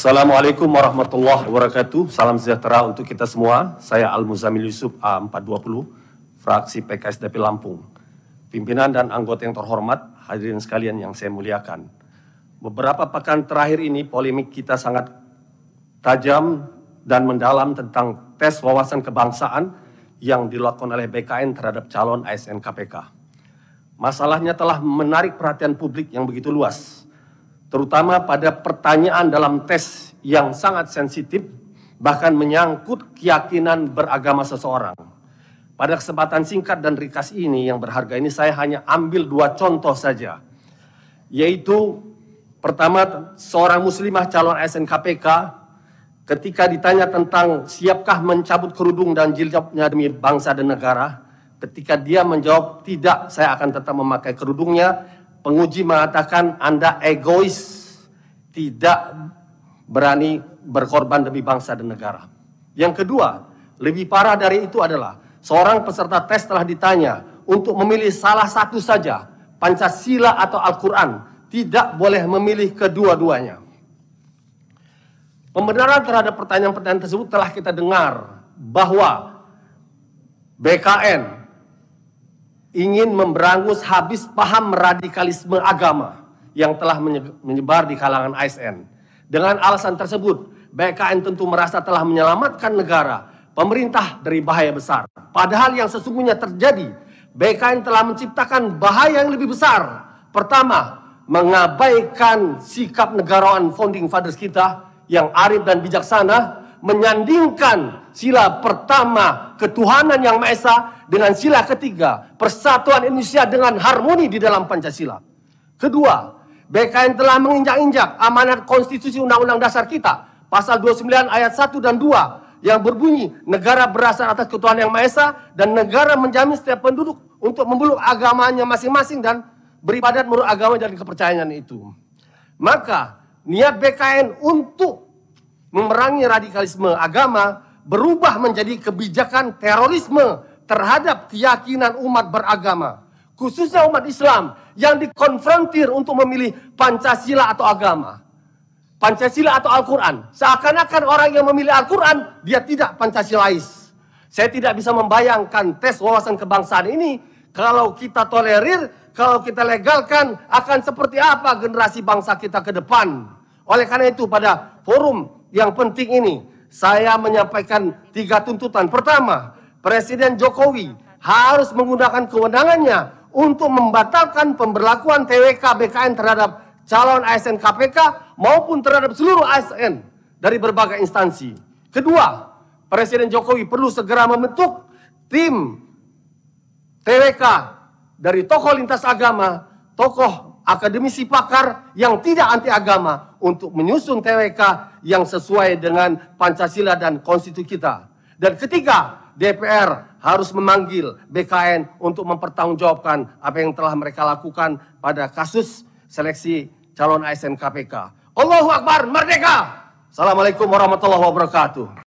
Assalamualaikum warahmatullahi wabarakatuh. Salam sejahtera untuk kita semua. Saya Al-Muzamil Yusuf A420, fraksi PKS DP Lampung. Pimpinan dan anggota yang terhormat, hadirin sekalian yang saya muliakan. Beberapa pekan terakhir ini polemik kita sangat tajam dan mendalam tentang tes wawasan kebangsaan yang dilakukan oleh BKN terhadap calon ASN KPK. Masalahnya telah menarik perhatian publik yang begitu luas terutama pada pertanyaan dalam tes yang sangat sensitif, bahkan menyangkut keyakinan beragama seseorang. Pada kesempatan singkat dan ringkas ini yang berharga ini saya hanya ambil dua contoh saja. Yaitu pertama seorang muslimah calon ASN KPK ketika ditanya tentang siapkah mencabut kerudung dan jilbabnya demi bangsa dan negara, ketika dia menjawab tidak saya akan tetap memakai kerudungnya, penguji mengatakan Anda egois, tidak berani berkorban demi bangsa dan negara. Yang kedua, lebih parah dari itu adalah seorang peserta tes telah ditanya untuk memilih salah satu saja, Pancasila atau Al-Quran, tidak boleh memilih kedua-duanya. Pembenaran terhadap pertanyaan-pertanyaan tersebut telah kita dengar bahwa BKN ingin memberangus habis paham radikalisme agama yang telah menyebar di kalangan ASN. Dengan alasan tersebut, BKN tentu merasa telah menyelamatkan negara, pemerintah dari bahaya besar. Padahal yang sesungguhnya terjadi, BKN telah menciptakan bahaya yang lebih besar. Pertama, mengabaikan sikap negarawan founding fathers kita yang arif dan bijaksana, menyandingkan sila pertama ketuhanan yang Maha Esa dengan sila ketiga, persatuan Indonesia dengan harmoni di dalam Pancasila. Kedua, BKN telah menginjak-injak amanat konstitusi Undang-Undang Dasar kita, pasal 29 ayat 1 dan 2 yang berbunyi negara berasal atas ketuhanan yang Maha Esa dan negara menjamin setiap penduduk untuk memeluk agamanya masing-masing dan beribadat menurut agama dan kepercayaan itu. Maka niat BKN untuk memerangi radikalisme agama berubah menjadi kebijakan terorisme terhadap keyakinan umat beragama, khususnya umat Islam yang dikonfrontir untuk memilih Pancasila atau agama. Pancasila atau Al-Quran. Seakan-akan orang yang memilih Al-Quran, dia tidak Pancasilais. Saya tidak bisa membayangkan tes wawasan kebangsaan ini kalau kita tolerir, kalau kita legalkan, akan seperti apa generasi bangsa kita ke depan. Oleh karena itu pada forum yang penting ini, saya menyampaikan tiga tuntutan. Pertama, Presiden Jokowi harus menggunakan kewenangannya untuk membatalkan pemberlakuan TWK BKN terhadap calon ASN KPK maupun terhadap seluruh ASN dari berbagai instansi. Kedua, Presiden Jokowi perlu segera membentuk tim TWK dari tokoh lintas agama, tokoh akademisi pakar yang tidak anti agama untuk menyusun TWK yang sesuai dengan Pancasila dan konstitusi kita. Dan ketiga, DPR harus memanggil BKN untuk mempertanggungjawabkan apa yang telah mereka lakukan pada kasus seleksi calon ASN KPK. Allahu Akbar, merdeka! Assalamualaikum warahmatullahi wabarakatuh.